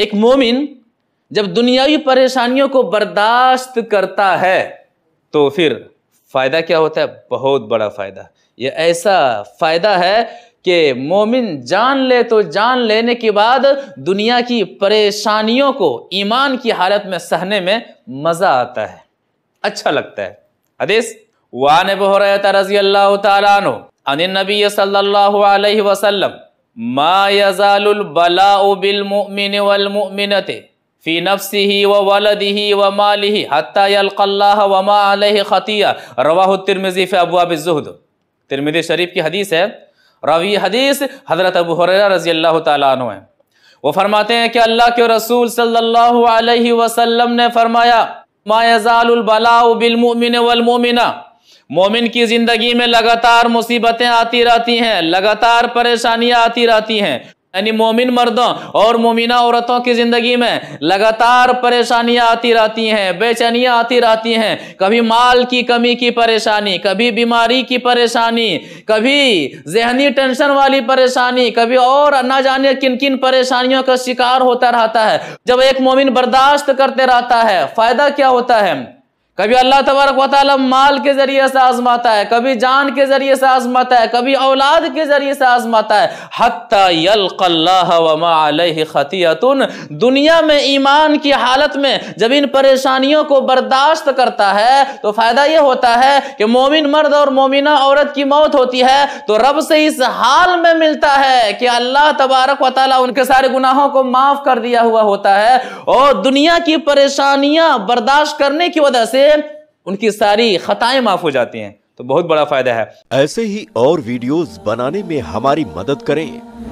एक मोमिन जब दुनियावी परेशानियों को बर्दाश्त करता है तो फिर फ़ायदा क्या होता है बहुत बड़ा फ़ायदा ये ऐसा फ़ायदा है कि मोमिन जान ले तो जान लेने के बाद दुनिया की परेशानियों को ईमान की हालत में सहने में मज़ा आता है अच्छा लगता है हदीस वान बहरत रजी अल्लाह तबी सल्लल्लाहु अलैहि वसल्लम मायाजालबलाबिलमिन शरीफ की हदीस है रवी हदीस हज़रत रज़ी अल्लाह तु है वो फरमाते हैं कि अल्लाह के रसूल सल्लल्लाहु अलैहि वसल्लम ने फरमाया मोमिन की जिंदगी में लगातार मुसीबतें आती रहती हैं लगातार परेशानियां आती रहती हैं यानी मोमिन मर्दों और मोमिना औरतों की ज़िंदगी में लगातार परेशानियां आती रहती हैं बेचैनियां आती रहती हैं कभी माल की कमी की परेशानी कभी बीमारी की परेशानी कभी जहनी टेंशन वाली परेशानी कभी और ना जाने किन किन परेशानियों का शिकार होता रहता है जब एक मोमिन बर्दाश्त करते रहता है फ़ायदा क्या होता है कभी अल्लाह तबारक वाली माल के ज़रिए से आजमाता है कभी जान के ज़रिए से आजमाता है कभी औलाद के ज़रिए से आजमाता है हत्यालखतियतुन दुनिया में ईमान की हालत में जब इन परेशानियों को बर्दाश्त करता है तो फ़ायदा यह होता है कि मोमिन मर्द और मोमिना औरत की मौत होती है तो रब से इस हाल में मिलता है कि अल्लाह तबारक वाली उनके सारे गुनाहों को माफ़ कर दिया हुआ होता है और दुनिया की परेशानियाँ बर्दाश्त करने की वजह से से उनकी सारी खताएं माफ हो जाती हैं तो बहुत बड़ा फायदा है ऐसे ही और वीडियोस बनाने में हमारी मदद करें